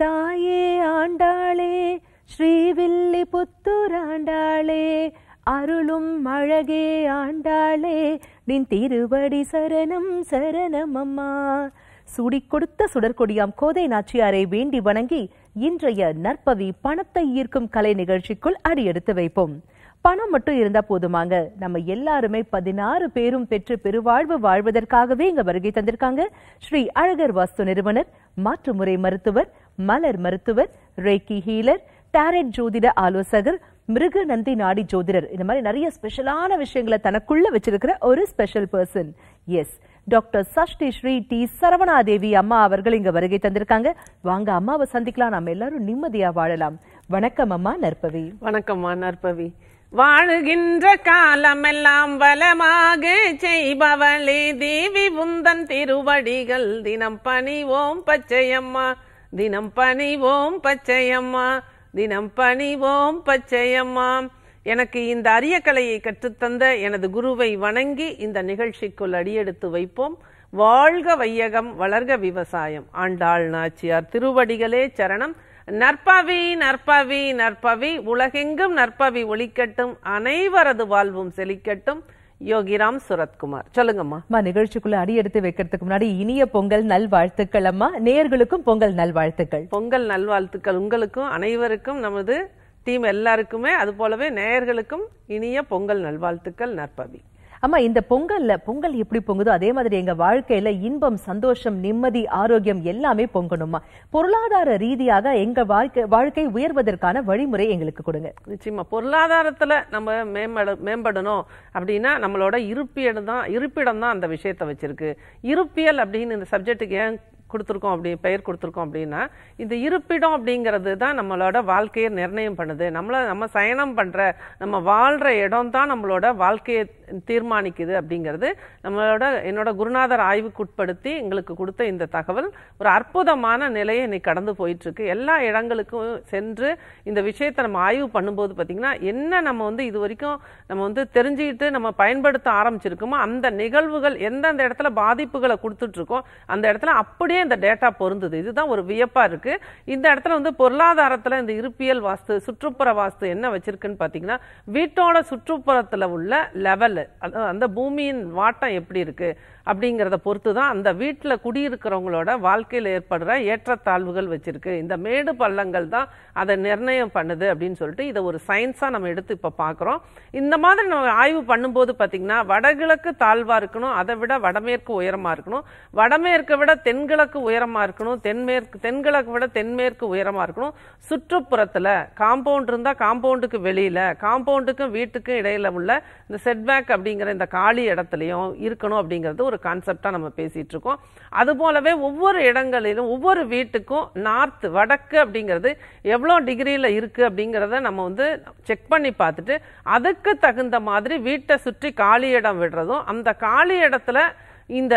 தாயே ஆண்டாளே ஸ்ரீவில்லி புத்துராண்டாளே அருளும் அழகே ஆண்டாளே நின் திருவடி சரணம் சரணம் அம்மா சுடி கொடுத்த சுடற்கொடியாம் கோதை நாச்சியாரை வேண்டி வணங்கி இன்றைய நற்பவி பணத்தை ஈர்க்கும் கலை நிகழ்ச்சிக்குள் அடியெடுத்து வைப்போம் பணம் மட்டும் இருந்தா போதுமாங்க நம்ம எல்லாருமே பதினாறு பேரும் பெற்று பெருவாழ்வு வாழ்வதற்காகவே இங்க வருகை தந்திருக்காங்க ஸ்ரீ அழகர் வாஸ்து நிறுவனர் மாற்றுமுறை மருத்துவர் மலர் மருத்துவர் ரேக்கி ஹீலர் டேரட் ஜோதிட ஆலோசகர் மிருக நந்தி நாடி ஜோதிடர் இந்த மாதிரி நிறைய ஸ்பெஷலான விஷயங்களை தனக்குள்ள வச்சிருக்கிற ஒரு special person as doctor Sashti Sri T Saravanadevi அம்மா அவர்கள் இங்க வருகை தந்திருக்காங்க வாங்க அம்மாவை சந்திக்கலாம் நாம எல்லாரும் நிம்மதியா வாழலாம் வணக்கம் அம்மா நற்பவி வணக்கம்மா நற்பவி வாழுகின்ற காலமெல்லாம் வளமாக செய்பவளே தேவி உந்தன் திருவடிகள் தினம் பணிவோம் பச்சையம்மா தினம் பணிவோம் பச்சையம்மா தினம் பணிவோம் பச்சையம்மா எனக்கு இந்த அரிய கலையை கற்றுத்தந்த எனது குருவை வணங்கி இந்த நிகழ்ச்சிக்குள் அடியெடுத்து வைப்போம் வாழ்க வையகம் வளர்க விவசாயம் ஆண்டாள் நாச்சியார் திருவடிகளே சரணம் நற்பவி நற்பவி நற்பவி உலகெங்கும் நற்பவி ஒழிக்கட்டும் அனைவரது வாழ்வும் செழிக்கட்டும் யோகிராம் சுரத்குமார் சொல்லுங்கம்மா அம்மா நிகழ்ச்சிக்குள்ள அடி எடுத்து வைக்கிறதுக்கு முன்னாடி இனிய பொங்கல் நல்வாழ்த்துக்கள் அம்மா நேர்களுக்கும் பொங்கல் நல்வாழ்த்துக்கள் பொங்கல் நல்வாழ்த்துக்கள் உங்களுக்கும் அனைவருக்கும் நமது டீம் எல்லாருக்குமே அது போலவே நேயர்களுக்கும் இனிய பொங்கல் நல்வாழ்த்துக்கள் நற்பவி அம்மா இந்த பொங்கல்ல பொங்கல் எப்படி பொங்குதோ அதே மாதிரி எங்க வாழ்க்கையில இன்பம் சந்தோஷம் நிம்மதி ஆரோக்கியம் எல்லாமே பொங்கணுமா பொருளாதார ரீதியாக எங்க வாழ்க்கை வாழ்க்கை உயர்வதற்கான வழிமுறை எங்களுக்கு கொடுங்க நிச்சயமா பொருளாதாரத்துல நம்ம மேம்பட மேம்படணும் அப்படின்னா நம்மளோட இருப்பிடம் தான் இருப்பிடம் தான் அந்த விஷயத்த வச்சிருக்கு இருப்பியல் அப்படின்னு இந்த சப்ஜெக்ட்டுக்கு ஏன் கொடுத்துருக்கோம் அப்படி பெயர் கொடுத்துருக்கோம் அப்படின்னா இந்த இருப்பிடம் அப்படிங்கிறது தான் நம்மளோட வாழ்க்கையை நிர்ணயம் பண்ணுது நம்மளை நம்ம சயனம் பண்ணுற நம்ம வாழ்கிற இடம் தான் நம்மளோட வாழ்க்கையை தீர்மானிக்குது அப்படிங்கிறது நம்மளோட என்னோட குருநாதர் ஆய்வுக்குட்படுத்தி எங்களுக்கு கொடுத்த இந்த தகவல் ஒரு அற்புதமான நிலையை இன்னைக்கு கடந்து போயிட்டுருக்கு எல்லா இடங்களுக்கும் சென்று இந்த விஷயத்தை நம்ம ஆய்வு பண்ணும்போது பார்த்திங்கன்னா என்ன நம்ம வந்து இது வரைக்கும் நம்ம வந்து தெரிஞ்சுக்கிட்டு நம்ம பயன்படுத்த ஆரம்பிச்சிருக்கோமோ அந்த நிகழ்வுகள் எந்தெந்த இடத்துல பாதிப்புகளை கொடுத்துட்ருக்கோம் அந்த இடத்துல அப்படியே இந்த டேட்டா பொருந்தது இதுதான் ஒரு வியப்பா இருக்கு இந்த இடத்துல வந்து பொருளாதாரத்தில் இந்த இருப்பியல் வாஸ்து சுற்றுப்புற வாஸ்து என்ன வச்சிருக்குன்னு பார்த்தீங்கன்னா வீட்டோட சுற்றுப்புறத்தில் உள்ள லெவல் அந்த பூமியின் வாட்டம் எப்படி இருக்கு அப்படிங்கிறத பொறுத்து தான் அந்த வீட்டில் குடியிருக்கிறவங்களோட வாழ்க்கையில் ஏற்படுற ஏற்றத்தாழ்வுகள் வச்சுருக்கு இந்த மேடு பள்ளங்கள் தான் அதை நிர்ணயம் பண்ணுது அப்படின்னு சொல்லிட்டு இதை ஒரு சயின்ஸாக நம்ம எடுத்து இப்போ பார்க்குறோம் இந்த மாதிரி நம்ம ஆய்வு பண்ணும்போது பார்த்திங்கன்னா வடகிழக்கு தாழ்வாக இருக்கணும் அதை விட வடமேற்கு உயரமாக இருக்கணும் வடமேற்கை விட தென்கிழக்கு உயரமாக இருக்கணும் தென்மேற்கு தென்கிழக்கு விட தென்மேற்கு உயரமாக இருக்கணும் சுற்றுப்புறத்தில் காம்பவுண்ட் இருந்தால் காம்பவுண்டுக்கு வெளியில் காம்பவுண்டுக்கும் வீட்டுக்கும் இடையில் உள்ள இந்த செட்பேக் அப்படிங்கிற இந்த காலி இடத்துலையும் இருக்கணும் அப்படிங்கிறது ஒரு கான்செப்டாக நம்ம பேசிகிட்டு இருக்கோம் அதுபோலவே ஒவ்வொரு இடங்களிலும் ஒவ்வொரு வீட்டுக்கும் நார்த் வடக்கு அப்படிங்கிறது எவ்வளோ டிகிரியில் இருக்குது அப்படிங்கிறத நம்ம வந்து செக் பண்ணி பார்த்துட்டு அதுக்கு தகுந்த மாதிரி வீட்டை சுற்றி காலி இடம் விடுறதும் அந்த காலி இடத்துல இந்த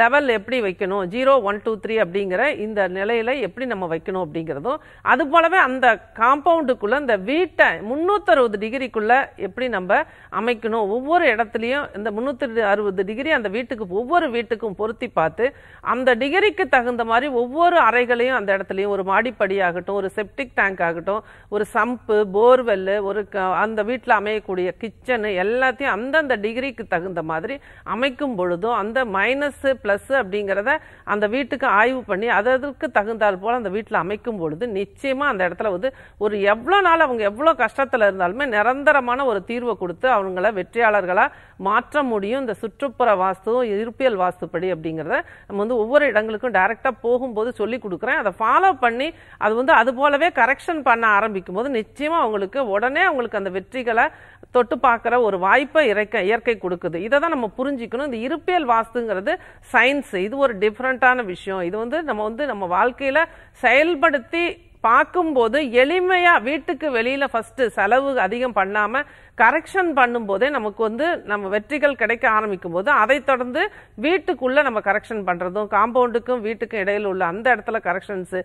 லெவல் எப்படி வைக்கணும் ஜீரோ ஒன் டூ த்ரீ அப்படிங்கிற இந்த நிலையில் எப்படி நம்ம வைக்கணும் அப்படிங்கிறதும் அது போலவே அந்த காம்பவுண்டுக்குள்ளே இந்த வீட்டை முந்நூற்றறுபது டிகிரிக்குள்ளே எப்படி நம்ம அமைக்கணும் ஒவ்வொரு இடத்துலையும் இந்த முந்நூற்றி அறுபது டிகிரி அந்த வீட்டுக்கு ஒவ்வொரு வீட்டுக்கும் பொருத்தி பார்த்து அந்த டிகிரிக்கு தகுந்த மாதிரி ஒவ்வொரு அறைகளையும் அந்த இடத்துலையும் ஒரு மாடிப்படி ஆகட்டும் ஒரு செப்டிக் டேங்க் ஆகட்டும் ஒரு சம்பு போர்வெல் ஒரு அந்த வீட்டில் அமையக்கூடிய கிச்சனு எல்லாத்தையும் அந்தந்த டிகிரிக்கு தகுந்த மாதிரி அமைக்கும் பொழுதும் அந்த மைனஸ் பிளஸ் அப்படிங்கிறத அந்த வீட்டுக்கு ஆய்வு பண்ணி அதற்கு தகுந்தால் போல் அந்த வீட்டில் அமைக்கும் பொழுது நிச்சயமாக அந்த இடத்துல வந்து ஒரு எவ்வளோ நாள் அவங்க எவ்வளோ கஷ்டத்தில் இருந்தாலுமே நிரந்தரமான ஒரு தீர்வை கொடுத்து அவங்கள வெற்றியாளர்களாக மாற்ற முடியும் இந்த சுற்றுப்புற வாஸ்து இருப்பியல் வாஸ்துப்படி அப்படிங்கிறத நம்ம வந்து ஒவ்வொரு இடங்களுக்கும் டைரெக்டாக போகும்போது சொல்லி கொடுக்குறேன் அதை ஃபாலோ பண்ணி அது வந்து அது போலவே கரெக்ஷன் பண்ண ஆரம்பிக்கும் போது நிச்சயமாக அவங்களுக்கு உடனே அவங்களுக்கு அந்த வெற்றிகளை தொட்டு பார்க்குற ஒரு வாய்ப்பை இறக்க இயற்கை கொடுக்குது இதை தான் நம்ம புரிஞ்சிக்கணும் இந்த இருப்பியல் வாஸ்துங்கிறது சயின்ஸு இது ஒரு டிஃப்ரெண்ட்டான விஷயம் இது வந்து நம்ம வந்து நம்ம வாழ்க்கையில் செயல்படுத்தி பார்க்கும்போது எளிமையாக வீட்டுக்கு வெளியில் ஃபஸ்ட்டு செலவு அதிகம் பண்ணாமல் கரெக்ஷன் பண்ணும்போதே நமக்கு வந்து நம்ம வெற்றிகள் கிடைக்க ஆரம்பிக்கும் போது அதை தொடர்ந்து வீட்டுக்குள்ளே நம்ம கரெக்ஷன் பண்ணுறதும் காம்பவுண்டுக்கும் வீட்டுக்கும் இடையில் உள்ள அந்த இடத்துல கரெக்ஷன்ஸு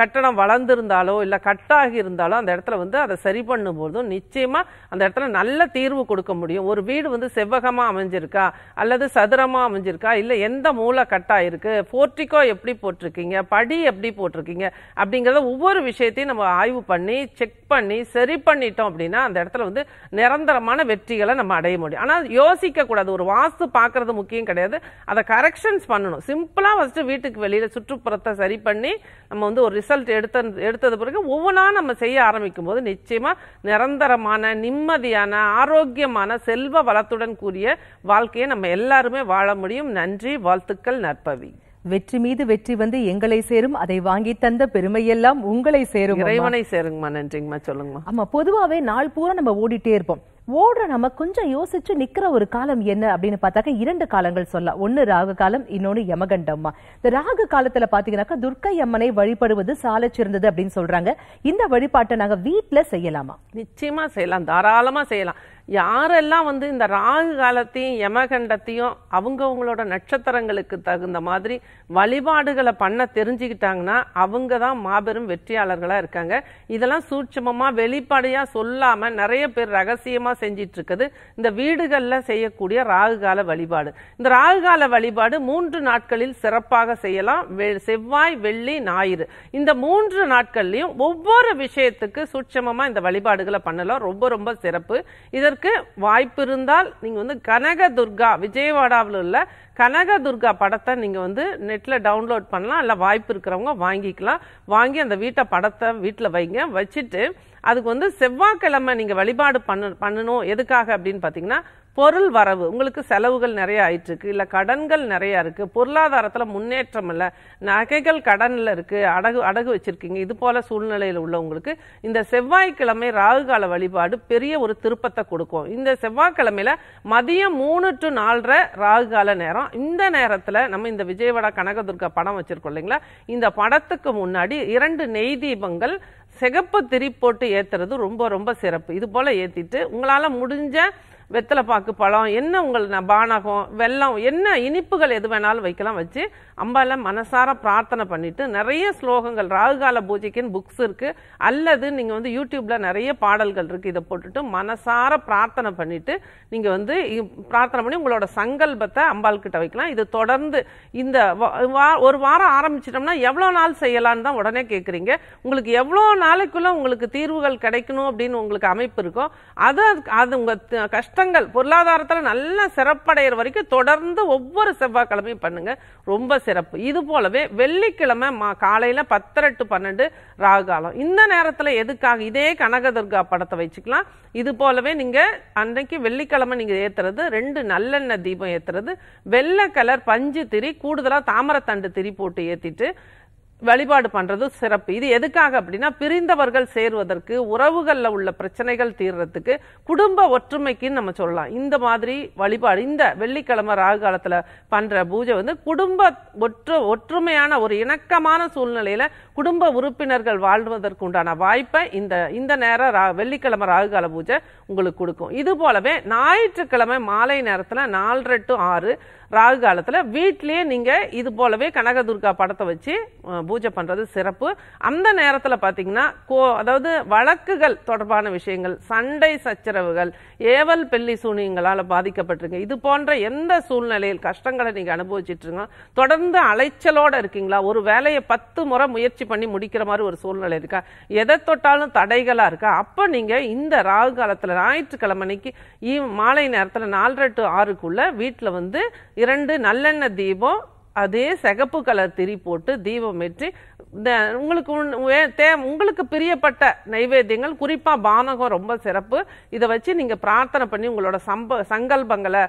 கட்டணம் வளர்ந்துருந்தாலோ இல்லை கட்டாகி இருந்தாலோ அந்த இடத்துல வந்து அதை சரி பண்ணும்போதும் நிச்சயமாக அந்த இடத்துல நல்ல தீர்வு கொடுக்க முடியும் ஒரு வீடு வந்து செவ்வகமாக அமைஞ்சிருக்கா அல்லது சதுரமாக அமைஞ்சிருக்கா இல்லை எந்த மூளை கட்டாயிருக்கு போர்ட்டிக்கோ எப்படி போட்டிருக்கீங்க படி எப்படி போட்டிருக்கீங்க அப்படிங்கிறத ஒவ்வொரு விஷயத்தையும் நம்ம ஆய்வு பண்ணி செக் பண்ணி சரி பண்ணிட்டோம் அப்படின்னா அந்த இடத்துல வந்து நிரந்தரமான வெற்றிகளை நம்ம அடைய முடியும் ஆனால் யோசிக்கக்கூடாது ஒரு வாஸ்து பார்க்குறது முக்கியம் கிடையாது அதை கரெக்ஷன்ஸ் பண்ணணும் சிம்பிளாக ஃபஸ்ட்டு வீட்டுக்கு வெளியில் சுற்றுப்புறத்தை சரி பண்ணி நம்ம வந்து ஒரு ரிசல்ட் எடுத்த எடுத்தது பிறகு ஒவ்வொன்றா நம்ம செய்ய ஆரம்பிக்கும் போது நிச்சயமாக நிரந்தரமான நிம்மதியான ஆரோக்கியமான செல்வ வளத்துடன் கூடிய வாழ்க்கையை நம்ம எல்லாருமே வாழ முடியும் நன்றி வாழ்த்துக்கள் நற்பவி வெற்றி மீது வெற்றி வந்து எங்களை சேரும் அதை வாங்கி தந்த பெருமை எல்லாம் உங்களை சேரும் இறைவனை சேருங்கம்மா நன்றிங்கம்மா சொல்லுங்கம்மா ஆமா பொதுவாகவே நாள் பூரா நம்ம ஓடிட்டே இருப்போம் ஓடுற நம்ம கொஞ்சம் யோசிச்சு நிக்கிற ஒரு காலம் என்ன அப்படின்னு பார்த்தாக்க இரண்டு காலங்கள் சொல்லலாம் ஒன்னு ராகு காலம் இன்னொன்னு யமகண்டம்மா இந்த ராகு காலத்துல பாத்தீங்கன்னாக்கா துர்க்கை அம்மனை வழிபடுவது சால சிறந்தது அப்படின்னு சொல்றாங்க இந்த வழிபாட்டை நாங்க வீட்டுல செய்யலாமா நிச்சயமா செய்யலாம் தாராளமா செய்யலாம் யாரெல்லாம் வந்து இந்த ராகு காலத்தையும் யமகண்டத்தையும் அவங்கவுங்களோட நட்சத்திரங்களுக்கு தகுந்த மாதிரி வழிபாடுகளை பண்ண தெரிஞ்சுக்கிட்டாங்கன்னா அவங்க தான் மாபெரும் வெற்றியாளர்களாக இருக்காங்க இதெல்லாம் சூட்சமமாக வெளிப்படையாக சொல்லாமல் நிறைய பேர் ரகசியமாக செஞ்சிட்ருக்குது இந்த வீடுகளில் செய்யக்கூடிய ராகு கால வழிபாடு இந்த ராகு கால வழிபாடு மூன்று நாட்களில் சிறப்பாக செய்யலாம் செவ்வாய் வெள்ளி ஞாயிறு இந்த மூன்று நாட்கள்லையும் ஒவ்வொரு விஷயத்துக்கு சூட்சமமாக இந்த வழிபாடுகளை பண்ணலாம் ரொம்ப ரொம்ப சிறப்பு இதற்கு உங்களுக்கு வாய்ப்பு இருந்தால் நீங்கள் வந்து கனக துர்கா விஜயவாடாவில் உள்ள கனக துர்கா படத்தை நீங்கள் வந்து நெட்டில் டவுன்லோட் பண்ணலாம் இல்லை வாய்ப்பு இருக்கிறவங்க வாங்கிக்கலாம் வாங்கி அந்த வீட்டை படத்தை வீட்டில் வைங்க வச்சுட்டு அதுக்கு வந்து செவ்வாய்க்கிழமை நீங்கள் வழிபாடு பண்ண பண்ணணும் எதுக்காக அப்படின்னு பார்த்தீங்கன்னா பொருள் வரவு உங்களுக்கு செலவுகள் நிறைய ஆயிட்டு இருக்கு இல்லை கடன்கள் நிறைய இருக்கு பொருளாதாரத்தில் முன்னேற்றம் இல்லை நகைகள் கடனில் இருக்கு அடகு அடகு வச்சிருக்கீங்க இது போல சூழ்நிலையில் உள்ளவங்களுக்கு இந்த செவ்வாய்க்கிழமை ராகுகால வழிபாடு பெரிய ஒரு திருப்பத்தை கொடுக்கும் இந்த செவ்வாய்க்கிழமையில மதியம் மூணு டு நாலரை ராகுகால நேரம் இந்த நேரத்தில் நம்ம இந்த விஜயவாடா கனகதுர்கா படம் வச்சிருக்கோம் இல்லைங்களா இந்த படத்துக்கு முன்னாடி இரண்டு நெய் தீபங்கள் சிகப்பு திரி போட்டு ஏத்துறது ரொம்ப ரொம்ப சிறப்பு இது போல ஏத்திட்டு உங்களால முடிஞ்ச வெத்தலை பாக்கு பழம் என்ன உங்கள் பானகம் வெல்லம் என்ன இனிப்புகள் எது வேணாலும் வைக்கலாம் வச்சு அம்பால மனசார பிரார்த்தனை பண்ணிட்டு நிறைய ஸ்லோகங்கள் ராகுகால பூஜைக்குன்னு புக்ஸ் இருக்கு அல்லது நீங்க வந்து யூடியூப்ல நிறைய பாடல்கள் இருக்கு இதை போட்டுட்டு மனசார பிரார்த்தனை பண்ணிட்டு நீங்க வந்து பிரார்த்தனை பண்ணி உங்களோட சங்கல்பத்தை அம்பாள் கிட்ட வைக்கலாம் இது தொடர்ந்து இந்த ஒரு வாரம் ஆரம்பிச்சிட்டோம்னா எவ்வளோ நாள் செய்யலான்னு தான் உடனே கேட்குறீங்க உங்களுக்கு எவ்வளோ நாளைக்குள்ள உங்களுக்கு தீர்வுகள் கிடைக்கணும் அப்படின்னு உங்களுக்கு அமைப்பு இருக்கும் அது அது உங்க கஷ்ட கஷ்டங்கள் பொருளாதாரத்தில் நல்லா சிறப்படைகிற வரைக்கும் தொடர்ந்து ஒவ்வொரு செவ்வாய்க்கிழமையும் பண்ணுங்க ரொம்ப சிறப்பு இது போலவே வெள்ளிக்கிழமை மா காலையில் பத்தரை டு பன்னெண்டு ராகுகாலம் இந்த நேரத்தில் எதுக்காக இதே கனகதுர்கா படத்தை வச்சுக்கலாம் இது போலவே நீங்கள் அன்றைக்கு வெள்ளிக்கிழமை நீங்கள் ஏற்றுறது ரெண்டு நல்லெண்ணெய் தீபம் ஏற்றுறது வெள்ளை கலர் பஞ்சு திரி கூடுதலாக தாமரத்தண்டு திரி போட்டு ஏற்றிட்டு வழிபாடு பண்ணுறது சிறப்பு இது எதுக்காக அப்படின்னா பிரிந்தவர்கள் சேருவதற்கு உறவுகளில் உள்ள பிரச்சனைகள் தீர்றதுக்கு குடும்ப ஒற்றுமைக்குன்னு நம்ம சொல்லலாம் இந்த மாதிரி வழிபாடு இந்த வெள்ளிக்கிழமை ராகு காலத்தில் பண்ணுற பூஜை வந்து குடும்ப ஒற்று ஒற்றுமையான ஒரு இணக்கமான சூழ்நிலையில் குடும்ப உறுப்பினர்கள் வாழ்வதற்கு உண்டான வாய்ப்பை இந்த இந்த நேரம் ரா வெள்ளிக்கிழமை ராகு கால பூஜை உங்களுக்கு கொடுக்கும் இது போலவே ஞாயிற்றுக்கிழமை மாலை நேரத்தில் நாலரை டு ஆறு ராகு காலத்தில் வீட்லேயே நீங்கள் இது போலவே கனகதுர்கா படத்தை வச்சு பூஜை பண்ணுறது சிறப்பு அந்த நேரத்தில் பார்த்தீங்கன்னா கோ அதாவது வழக்குகள் தொடர்பான விஷயங்கள் சண்டை சச்சரவுகள் ஏவல் பெல்லி சூனியங்களால் பாதிக்கப்பட்டிருங்க இது போன்ற எந்த சூழ்நிலையில் கஷ்டங்களை நீங்கள் அனுபவிச்சிட்ருங்க தொடர்ந்து அலைச்சலோடு இருக்கீங்களா ஒரு வேலையை பத்து முறை முயற்சி பண்ணி முடிக்கிற மாதிரி ஒரு சூழ்நிலை இருக்கா எதை தொட்டாலும் தடைகளாக இருக்கா அப்போ நீங்கள் இந்த ராகு காலத்தில் ஞாயிற்றுக்கிழமைக்கு மாலை நேரத்தில் நாலரை டு ஆறுக்குள்ளே வீட்டில் வந்து இரண்டு நல்லெண்ணெய் தீபம் அதே சிகப்பு கலர் திரி போட்டு தீபம் ஏற்றி உங்களுக்கு தே உங்களுக்கு பிரியப்பட்ட நைவேத்தியங்கள் குறிப்பாக பானகம் ரொம்ப சிறப்பு இதை வச்சு நீங்கள் பிரார்த்தனை பண்ணி உங்களோட சம்ப சங்கல்பங்களை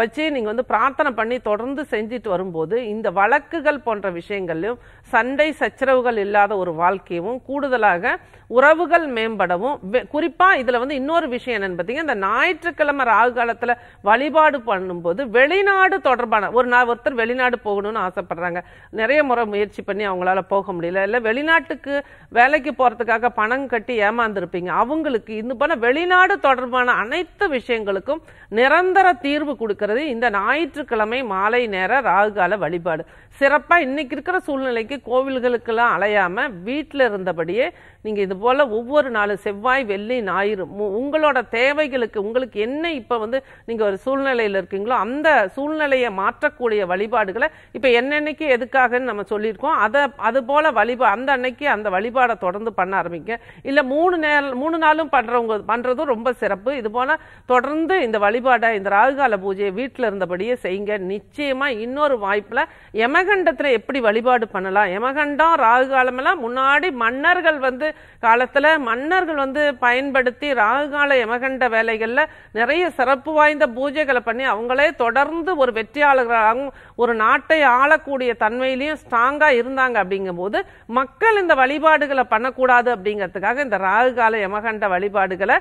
வச்சு நீங்கள் வந்து பிரார்த்தனை பண்ணி தொடர்ந்து செஞ்சுட்டு வரும்போது இந்த வழக்குகள் போன்ற விஷயங்களையும் சண்டை சச்சரவுகள் இல்லாத ஒரு வாழ்க்கையும் கூடுதலாக உறவுகள் மேம்படவும் குறிப்பாக இதில் வந்து இன்னொரு விஷயம் என்னன்னு பார்த்தீங்கன்னா இந்த ஞாயிற்றுக்கிழமை ராகு காலத்தில் வழிபாடு பண்ணும்போது வெளிநாடு தொடர்பான ஒரு நாள் ஒருத்தர் வெளிநாடு போகணும்னு ஆசைப்படுறாங்க நிறைய முறை முயற்சி பண்ணி அவங்களால போக முடியல இல்லை வெளிநாட்டுக்கு வேலைக்கு போகிறதுக்காக பணம் கட்டி ஏமாந்துருப்பீங்க அவங்களுக்கு இந்த போன வெளிநாடு தொடர்பான அனைத்து விஷயங்களுக்கும் நிரந்தர தீர்வு கொடுக்கறது இந்த ஞாயிற்றுக்கிழமை மாலை நேர ராகுகால வழிபாடு சிறப்பாக இன்னைக்கு இருக்கிற சூழ்நிலைக்கு கோவில்களுக்கெல்லாம் அலையாமல் வீட்டில் இருந்தபடியே நீங்கள் இது போல் ஒவ்வொரு நாளும் செவ்வாய் வெள்ளி ஞாயிறு உங்களோட தேவைகளுக்கு உங்களுக்கு என்ன இப்போ வந்து நீங்கள் ஒரு சூழ்நிலையில் இருக்கீங்களோ அந்த சூழ்நிலையை மாற்றக்கூடிய வழிபாடுகளை இப்போ என்னென்னைக்கு எதுக்காகன்னு நம்ம சொல்லியிருக்கோம் அதை அது போல் வழிபா அந்த அன்னைக்கு அந்த வழிபாடை தொடர்ந்து பண்ண ஆரம்பிங்க இல்லை மூணு நேரம் மூணு நாளும் பண்ணுறவங்க பண்ணுறதும் ரொம்ப சிறப்பு இது போல் தொடர்ந்து இந்த வழிபாடை இந்த ராகுகால பூஜையை வீட்டில் இருந்தபடியே செய்யுங்க நிச்சயமாக இன்னொரு வாய்ப்பில் யமகண்டத்தில் எப்படி வழிபாடு பண்ணலாம் யமகண்டம் ராகு காலமெல்லாம் முன்னாடி மன்னர்கள் வந்து காலத்தில் மன்னர்கள் வந்து பயன்படுத்தி ராகுகால யமகண்ட வேலைகளில் நிறைய சிறப்பு வாய்ந்த பூஜைகளை பண்ணி அவங்களே தொடர்ந்து ஒரு வெற்றியாளர்களாகவும் ஒரு நாட்டை ஆளக்கூடிய தன்மையிலையும் ஸ்ட்ராங்காக இருந்தாங்க அப்படிங்கும்போது மக்கள் இந்த வழிபாடுகளை பண்ணக்கூடாது அப்படிங்கிறதுக்காக இந்த ராகுகால யமகண்ட வழிபாடுகளை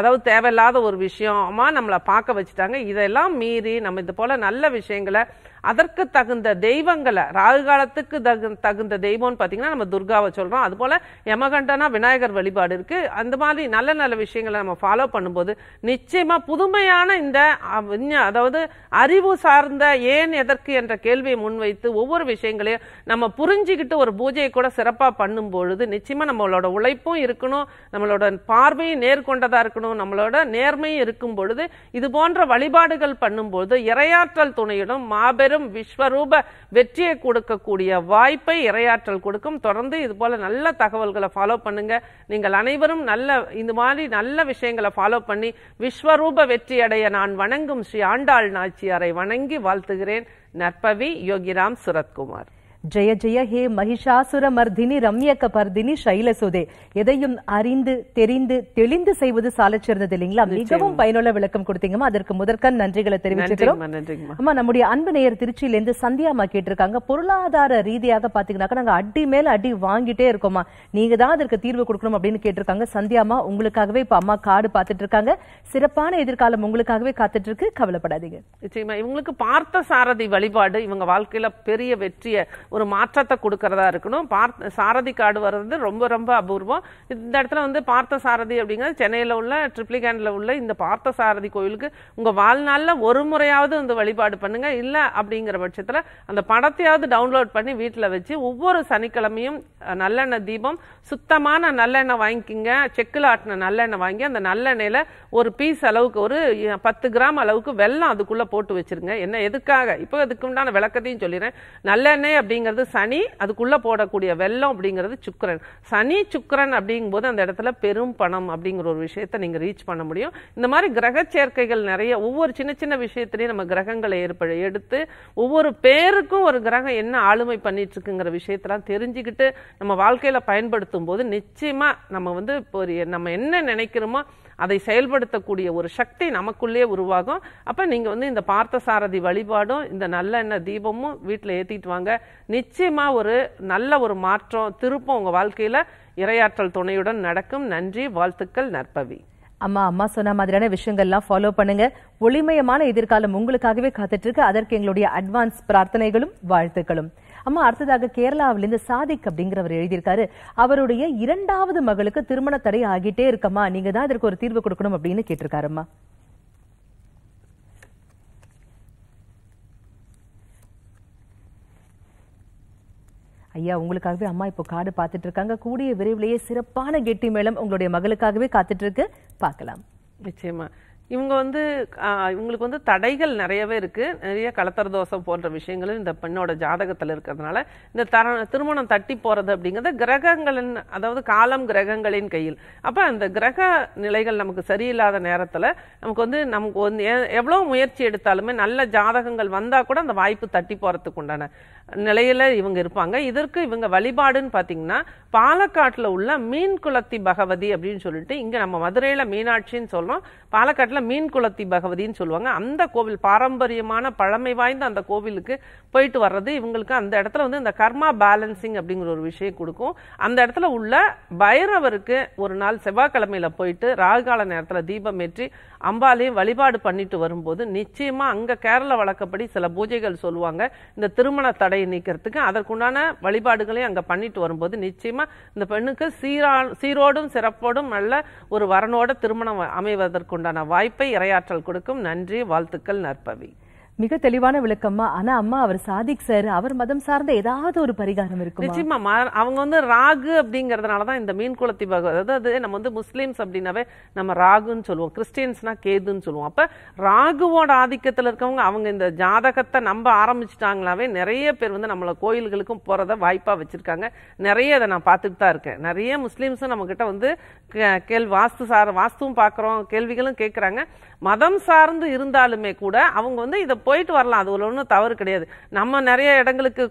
அதாவது தேவையில்லாத ஒரு விஷயமா நம்மளை பார்க்க வச்சுட்டாங்க இதெல்லாம் மீறி நம்ம இது போல் நல்ல விஷயங்களை அதற்கு தகுந்த தெய்வங்களை ராகு காலத்துக்கு தகு தகுந்த தெய்வம்னு பார்த்தீங்கன்னா நம்ம துர்காவை சொல்கிறோம் அதுபோல் யமகண்டனா விநாயகர் வழிபாடு இருக்குது அந்த மாதிரி நல்ல நல்ல விஷயங்களை நம்ம ஃபாலோ பண்ணும்போது நிச்சயமாக புதுமையான இந்த அதாவது அறிவு சார்ந்த ஏன் எதற்கு என்ற கேள்வியை முன்வைத்து ஒவ்வொரு விஷயங்களையும் நம்ம புரிஞ்சுக்கிட்டு ஒரு பூஜையை கூட சிறப்பாக பண்ணும் பொழுது நிச்சயமாக நம்மளோட உழைப்பும் இருக்கணும் நம்மளோட பார்வையும் நேர்கொண்டதாக இருக்கணும் நம்மளோட நேர்மையும் இருக்கும் பொழுது இது போன்ற வழிபாடுகள் பண்ணும்போது இரையாற்றல் துணையிடும் மாபெரும் பெரும் விஸ்வரூப வெற்றியை கொடுக்கக்கூடிய வாய்ப்பை இரையாற்றல் கொடுக்கும் தொடர்ந்து இது போல நல்ல தகவல்களை ஃபாலோ பண்ணுங்க நீங்கள் அனைவரும் நல்ல இந்த மாதிரி நல்ல விஷயங்களை ஃபாலோ பண்ணி விஸ்வரூப வெற்றி அடைய நான் வணங்கும் ஸ்ரீ ஆண்டாள் நாச்சியாரை வணங்கி வாழ்த்துகிறேன் நற்பவி யோகிராம் சுரத்குமார் ஜெய ஜெய ஹே மகிஷாசுர மர்தினி ரம்யக்க பர்தினி சைலசுதே எதையும் அறிந்து தெரிந்து தெளிந்து செய்வது சாலை இல்லைங்களா மிகவும் பயனுள்ள விளக்கம் கொடுத்தீங்கம்மா அதற்கு முதற்கண் நன்றிகளை தெரிவிச்சுக்கிறோம் அம்மா நம்முடைய அன்பு நேயர் திருச்சியிலேருந்து சந்தியாமா கேட்டிருக்காங்க பொருளாதார ரீதியாக பாத்தீங்கன்னாக்கா நாங்க அடி மேல அடி வாங்கிட்டே இருக்கோமா நீங்க தான் அதற்கு தீர்வு கொடுக்கணும் அப்படின்னு கேட்டிருக்காங்க சந்தியாமா உங்களுக்காகவே இப்ப அம்மா காடு பாத்துட்டு இருக்காங்க சிறப்பான எதிர்காலம் உங்களுக்காகவே காத்துட்டு இருக்கு கவலைப்படாதீங்க நிச்சயமா இவங்களுக்கு பார்த்த சாரதி வழிபாடு இவங்க வாழ்க்கையில பெரிய வெற்றியை ஒரு மாற்றத்தை கொடுக்கறதா இருக்கணும் பார்த்த சாரதி கார்டு வர்றது ரொம்ப ரொம்ப அபூர்வம் இந்த இடத்துல வந்து பார்த்த சாரதி அப்படிங்கிறது சென்னையில் உள்ள ட்ரிப்ளிகேண்டில் உள்ள இந்த பார்த்த சாரதி கோயிலுக்கு உங்கள் வாழ்நாளில் ஒரு முறையாவது வந்து வழிபாடு பண்ணுங்கள் இல்லை அப்படிங்கிற பட்சத்தில் அந்த படத்தையாவது டவுன்லோட் பண்ணி வீட்டில் வச்சு ஒவ்வொரு சனிக்கிழமையும் நல்லெண்ணெய் தீபம் சுத்தமான நல்லெண்ணெய் வாங்கிக்கிங்க செக்கில் ஆட்டின நல்லெண்ணெய் வாங்கி அந்த நல்லெண்ணெயில் ஒரு பீஸ் அளவுக்கு ஒரு பத்து கிராம் அளவுக்கு வெள்ளம் அதுக்குள்ளே போட்டு வச்சுருங்க என்ன எதுக்காக இப்போ அதுக்கு உண்டான விளக்கத்தையும் சொல்லிடுறேன் நல்லெண்ணெய் அப்படிங்க அப்படிங்கிறது சனி அதுக்குள்ளே போடக்கூடிய வெள்ளம் அப்படிங்கிறது சுக்கரன் சனி சுக்கரன் அப்படிங்கும்போது அந்த இடத்துல பெரும் பணம் அப்படிங்கிற ஒரு விஷயத்தை நீங்கள் ரீச் பண்ண முடியும் இந்த மாதிரி கிரக சேர்க்கைகள் நிறைய ஒவ்வொரு சின்ன சின்ன விஷயத்துலையும் நம்ம கிரகங்களை ஏற்ப எடுத்து ஒவ்வொரு பேருக்கும் ஒரு கிரகம் என்ன ஆளுமை பண்ணிட்டு இருக்குங்கிற விஷயத்தெல்லாம் தெரிஞ்சுக்கிட்டு நம்ம வாழ்க்கையில் பயன்படுத்தும் போது நிச்சயமாக நம்ம வந்து இப்போ நம்ம என்ன நினைக்கிறோமோ அதை செயல்படுத்தக்கூடிய ஒரு சக்தி நமக்குள்ளே உருவாகும் அப்போ நீங்கள் வந்து இந்த பார்த்த சாரதி வழிபாடும் இந்த நல்லெண்ணெய் தீபமும் வீட்டில் ஏற்றிட்டு வாங்க நிச்சயமாக ஒரு நல்ல ஒரு மாற்றம் திருப்பம் உங்கள் வாழ்க்கையில் இரையாற்றல் துணையுடன் நடக்கும் நன்றி வாழ்த்துக்கள் நற்பவி அம்மா அம்மா சொன்ன மாதிரியான விஷயங்கள்லாம் ஃபாலோ பண்ணுங்க ஒளிமயமான எதிர்காலம் உங்களுக்காகவே காத்துட்டு இருக்கு அதற்கு எங்களுடைய அட்வான்ஸ் பிரார்த்தனைகளும் வாழ்த்துக்களும் அம்மா அடுத்ததாக கேரளாவிலிருந்து சாதிக் அப்படிங்கிறவர் எழுதியிருக்காரு அவருடைய இரண்டாவது மகளுக்கு திருமண தடை ஆகிட்டே இருக்கம்மா நீங்க தான் இதற்கு ஒரு தீர்வு கொடுக்கணும் அப்படின்னு கேட்டிருக்காருமா ஐயா உங்களுக்காகவே அம்மா இப்போ காடு பார்த்துட்டு இருக்காங்க கூடிய விரைவிலேயே சிறப்பான கெட்டி மேளம் உங்களுடைய மகளுக்காகவே காத்துட்டு இருக்கு பார்க்கலாம் நிச்சயமா இவங்க வந்து இவங்களுக்கு வந்து தடைகள் நிறையவே இருக்குது நிறைய கலத்தர தோசம் போன்ற விஷயங்களும் இந்த பெண்ணோட ஜாதகத்தில் இருக்கிறதுனால இந்த தர திருமணம் தட்டி போகிறது அப்படிங்கிறது கிரகங்களின் அதாவது காலம் கிரகங்களின் கையில் அப்போ அந்த கிரக நிலைகள் நமக்கு சரியில்லாத நேரத்தில் நமக்கு வந்து நமக்கு வந்து எவ்வளோ முயற்சி எடுத்தாலுமே நல்ல ஜாதகங்கள் வந்தால் கூட அந்த வாய்ப்பு தட்டி போகிறதுக்கு உண்டான நிலையில் இவங்க இருப்பாங்க இதற்கு இவங்க வழிபாடுன்னு பார்த்தீங்கன்னா பாலக்காட்டில் உள்ள மீன் குளத்தி பகவதி அப்படின்னு சொல்லிட்டு இங்கே நம்ம மதுரையில் மீனாட்சின்னு சொல்லுவோம் பாலக்காட்டில் மீன் குளத்தி பகவதின்னு சொல்லுவாங்க அந்த கோவில் பாரம்பரியமான பழமை வாய்ந்த அந்த கோவிலுக்கு போயிட்டு வர்றது இவங்களுக்கு அந்த இடத்துல வந்து இந்த கர்மா பேலன்சிங் அப்படிங்கிற ஒரு விஷயம் கொடுக்கும் அந்த இடத்துல உள்ள பைரவருக்கு ஒரு நாள் செவ்வாய்க்கிழமையில் போயிட்டு ராகுகால நேரத்தில் தீபம் ஏற்றி அம்பாலையும் வழிபாடு பண்ணிட்டு வரும்போது நிச்சயமாக அங்கே கேரள வழக்கப்படி சில பூஜைகள் சொல்லுவாங்க இந்த திருமண தடையை நீக்கிறதுக்கு அதற்குண்டான வழிபாடுகளையும் அங்கே பண்ணிட்டு வரும்போது நிச்சயமாக இந்த பெண்ணுக்கு சீரா சீரோடும் சிறப்போடும் நல்ல ஒரு வரனோட திருமணம் அமைவதற்குண்டான வாய்ப்பு வாய்ப்பை இரையாற்றல் கொடுக்கும் நன்றி வாழ்த்துக்கள் நற்பவி மிக தெளிவான விளக்கம்மா ஆனா அம்மா அவர் சாதிக் சார் அவர் மதம் சார்ந்த ஏதாவது ஒரு பரிகாரம் இருக்கும் நிச்சயமா அவங்க வந்து ராகு அப்படிங்கறதுனாலதான் இந்த மீன் குளத்தி அதாவது நம்ம வந்து முஸ்லீம்ஸ் அப்படின்னாவே நம்ம ராகுன்னு சொல்லுவோம் கிறிஸ்டியன்ஸ்னா கேதுன்னு சொல்லுவோம் அப்ப ராகுவோட ஆதிக்கத்துல இருக்கவங்க அவங்க இந்த ஜாதகத்தை நம்ப ஆரம்பிச்சிட்டாங்களாவே நிறைய பேர் வந்து நம்மள கோயில்களுக்கும் போறத வாய்ப்பா வச்சிருக்காங்க நிறைய அதை நான் பார்த்துட்டு தான் இருக்கேன் நிறைய முஸ்லீம்ஸும் நம்ம கிட்ட வந்து கேள்வி வாஸ்து சார் வாஸ்துவும் பாக்குறோம் கேள்விகளும் கேட்கறாங்க மதம் சார்ந்து இருந்தாலுமே கூட அவங்க வந்து இதை போயிட்டு வரலாம் அது ஒன்றும் தவறு கிடையாது நம்ம நிறைய இடங்களுக்கு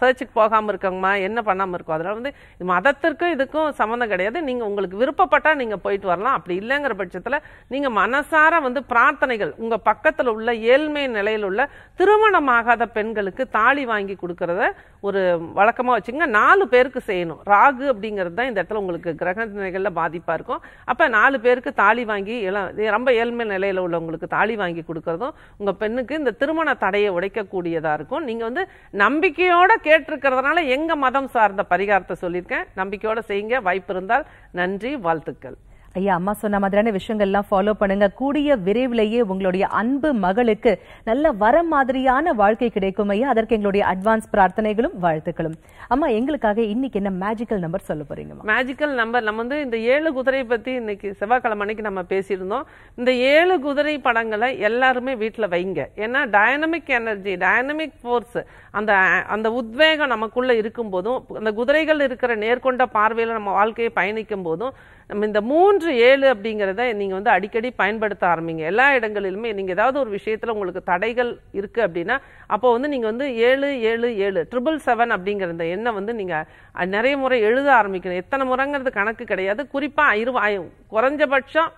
சர்ச்சுக்கு போகாமல் இருக்கோங்கம்மா என்ன பண்ணாமல் இருக்கோம் அதனால் வந்து மதத்திற்கும் இதுக்கும் சம்மந்தம் கிடையாது நீங்கள் உங்களுக்கு விருப்பப்பட்டால் நீங்கள் போயிட்டு வரலாம் அப்படி இல்லைங்கிற பட்சத்தில் நீங்கள் மனசார வந்து பிரார்த்தனைகள் உங்கள் பக்கத்தில் உள்ள ஏழ்மை நிலையில் உள்ள திருமணமாகாத பெண்களுக்கு தாலி வாங்கி கொடுக்கறத ஒரு வழக்கமாக வச்சுங்க நாலு பேருக்கு செய்யணும் ராகு அப்படிங்கிறது தான் இந்த இடத்துல உங்களுக்கு கிரக நிலைகளில் பாதிப்பாக இருக்கும் அப்போ நாலு பேருக்கு தாலி வாங்கி ரொம்ப ஏழ்மை நிலையில் உள்ளவங்களுக்கு தாலி வாங்கி கொடுக்கறதும் உங்கள் பெண்ணுக்கு இந்த திருமண தடையை உடைக்கக்கூடியதாக இருக்கும் நீங்கள் வந்து நம்பிக்கையோட கேட்டிருக்கிறதுனால எங்கள் மதம் சார்ந்த பரிகாரத்தை சொல்லியிருக்கேன் நம்பிக்கையோட செய்யுங்க வாய்ப்பு இருந்தால் நன்றி வாழ்த்துக்கள் ஐயா அம்மா சொன்ன மாதிரியான விஷயங்கள்லாம் ஃபாலோ பண்ணுங்க கூடிய விரைவிலேயே உங்களுடைய அன்பு மகளுக்கு நல்ல வர மாதிரியான வாழ்க்கை கிடைக்கும் ஐயா அதற்கு எங்களுடைய அட்வான்ஸ் பிரார்த்தனைகளும் வாழ்த்துக்களும் அம்மா எங்களுக்காக இன்னைக்கு என்ன மேஜிக்கல் நம்பர் சொல்ல போறீங்க மேஜிக்கல் நம்பர் நம்ம வந்து இந்த ஏழு குதிரை பத்தி இன்னைக்கு செவ்வாய்க்கிழமை அன்னைக்கு நம்ம பேசியிருந்தோம் இந்த ஏழு குதிரை படங்களை எல்லாருமே வீட்டில் வைங்க ஏன்னா டைனமிக் எனர்ஜி டைனமிக் போர்ஸ் அந்த அந்த உத்வேகம் நமக்குள்ள இருக்கும் போதும் அந்த குதிரைகள் இருக்கிற நேர்கொண்ட பார்வையில் நம்ம வாழ்க்கையை பயணிக்கும் போதும் நம்ம இந்த மூன்று மூன்று ஏழு அப்படிங்கிறத நீங்கள் வந்து அடிக்கடி பயன்படுத்த ஆரம்பிங்க எல்லா இடங்களிலுமே நீங்கள் ஏதாவது ஒரு விஷயத்தில் உங்களுக்கு தடைகள் இருக்குது அப்படின்னா அப்போ வந்து நீங்கள் வந்து ஏழு ஏழு ஏழு ட்ரிபிள் செவன் அப்படிங்கிற இந்த எண்ணை வந்து நீங்கள் நிறைய முறை எழுத ஆரம்பிக்கணும் எத்தனை முறைங்கிறது கணக்கு கிடையாது குறிப்பாக இரு குறைஞ்சபட்சம்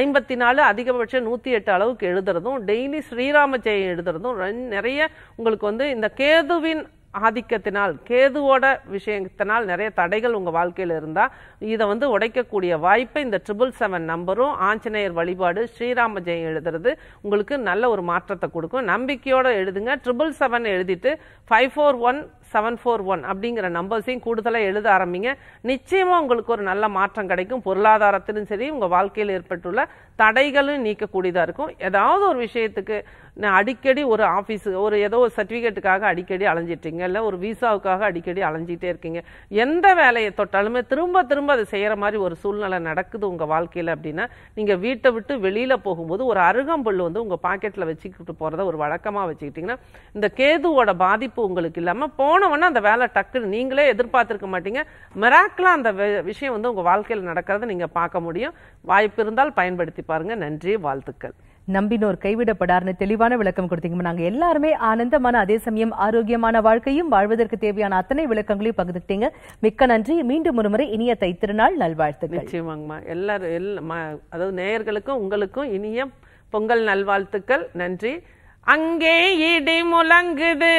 ஐம்பத்தி நாலு அதிகபட்சம் நூற்றி எட்டு அளவுக்கு எழுதுறதும் டெய்லி ஸ்ரீராம ஜெயம் எழுதுறதும் நிறைய உங்களுக்கு வந்து இந்த கேதுவின் ஆதிக்கத்தினால் கேதுவோட விஷயத்தினால் நிறைய தடைகள் உங்கள் வாழ்க்கையில் இருந்தால் இதை வந்து உடைக்கக்கூடிய வாய்ப்பை இந்த ட்ரிபிள் செவன் நம்பரும் ஆஞ்சநேயர் வழிபாடு ஸ்ரீராம ஜெயம் எழுதுறது உங்களுக்கு நல்ல ஒரு மாற்றத்தை கொடுக்கும் நம்பிக்கையோடு எழுதுங்க ட்ரிபிள் செவன் எழுதிட்டு five four one seven four one அப்படிங்கிற நம்பர்ஸையும் கூடுதலாக எழுத ஆரம்பிங்க நிச்சயமாக உங்களுக்கு ஒரு நல்ல மாற்றம் கிடைக்கும் பொருளாதாரத்திலும் சரி உங்கள் வாழ்க்கையில் ஏற்பட்டுள்ள தடைகளும் நீக்கக்கூடியதாக இருக்கும் ஏதாவது ஒரு விஷயத்துக்கு நான் அடிக்கடி ஒரு ஆஃபீஸு ஒரு ஏதோ ஒரு சர்டிஃபிகேட்டுக்காக அடிக்கடி அலைஞ்சிட்டீங்க இல்லை ஒரு விசாவுக்காக அடிக்கடி அலைஞ்சிட்டே இருக்கீங்க எந்த வேலையை தொட்டாலுமே திரும்ப திரும்ப அதை செய்கிற மாதிரி ஒரு சூழ்நிலை நடக்குது உங்கள் வாழ்க்கையில் அப்படின்னா நீங்கள் வீட்டை விட்டு வெளியில் போகும்போது ஒரு அருகம்புல் வந்து உங்கள் பாக்கெட்டில் வச்சுக்கிட்டு போகிறத ஒரு வழக்கமாக வச்சுக்கிட்டிங்கன்னா இந்த கேதுவோட பாதிப்பு உங்களுக்கு இல்லாமல் போனவொன்னே அந்த வேலை டக்குன்னு நீங்களே எதிர்பார்த்துருக்க மாட்டீங்க மிராக்கலாக அந்த விஷயம் வந்து உங்கள் வாழ்க்கையில் நடக்கிறத நீங்கள் பார்க்க முடியும் வாய்ப்பு இருந்தால் பயன்படுத்தி பாருங்கள் நன்றி வாழ்த்துக்கள் நம்பினோர் கைவிடப்படாருன்னு தெளிவான விளக்கம் கொடுத்தீங்க நாங்க எல்லாருமே ஆனந்தமான அதே சமயம் ஆரோக்கியமான வாழ்க்கையும் வாழ்வதற்கு தேவையான அத்தனை விளக்கங்களையும் பகிர்ந்துட்டீங்க மிக்க நன்றி மீண்டும் ஒரு முறை இனிய தைத்திருநாள் நல்வாழ்த்துக்கள் நிச்சயமாங்கம்மா எல்லாரும் அதாவது நேயர்களுக்கும் உங்களுக்கும் இனிய பொங்கல் நல்வாழ்த்துக்கள் நன்றி அங்கே இடி முழங்குது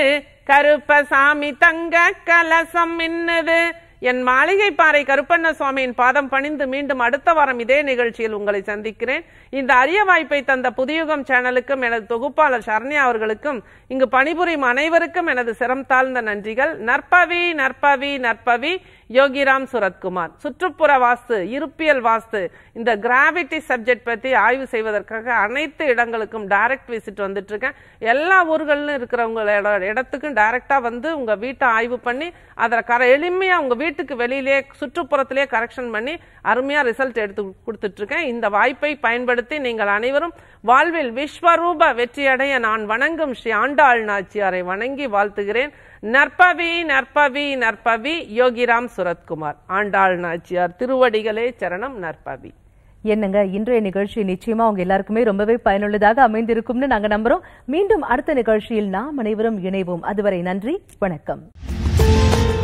கருப்பசாமி தங்க கலசம் மின்னுது என் மாளிகை பாறை கருப்பண்ண சுவாமியின் பாதம் பணிந்து மீண்டும் அடுத்த வாரம் இதே நிகழ்ச்சியில் உங்களை சந்திக்கிறேன் இந்த அரிய வாய்ப்பை தந்த புதியுகம் சேனலுக்கும் எனது தொகுப்பாளர் சரண்யா அவர்களுக்கும் இங்கு பணிபுரியும் அனைவருக்கும் எனது சிரம் தாழ்ந்த நன்றிகள் நற்பவி நற்பவி நற்பவி யோகிராம் சுரத்குமார் சுற்றுப்புற வாஸ்து இருப்பியல் வாஸ்து இந்த கிராவிட்டி சப்ஜெக்ட் பற்றி ஆய்வு செய்வதற்காக அனைத்து இடங்களுக்கும் டைரக்ட் விசிட் வந்துட்டு இருக்கேன் எல்லா ஊர்களிலும் இருக்கிறவங்களோட இடத்துக்கும் டைரெக்டாக வந்து உங்கள் வீட்டை ஆய்வு பண்ணி அதில் கர எளிமையாக உங்கள் வீட்டுக்கு வெளியிலே சுற்றுப்புறத்திலே கரெக்ஷன் பண்ணி அருமையாக ரிசல்ட் எடுத்து கொடுத்துட்ருக்கேன் இந்த வாய்ப்பை பயன்படுத்தி நீங்கள் அனைவரும் வாழ்வில் விஸ்வரூப வெற்றியடைய நான் வணங்கும் ஸ்ரீ ஆண்டாள் நாச்சியாரை வணங்கி வாழ்த்துகிறேன் நற்பவி நற்பவி நற்பவி யோகிராம் சுரத்குமார் ஆண்டாள் நாச்சியார் திருவடிகளே சரணம் நற்பவி என்னங்க இன்றைய நிகழ்ச்சி நிச்சயமா உங்க எல்லாருக்குமே ரொம்பவே பயனுள்ளதாக அமைந்திருக்கும்னு நாங்க நம்புறோம் மீண்டும் அடுத்த நிகழ்ச்சியில் நாம் அனைவரும் இணைவோம் அதுவரை நன்றி வணக்கம்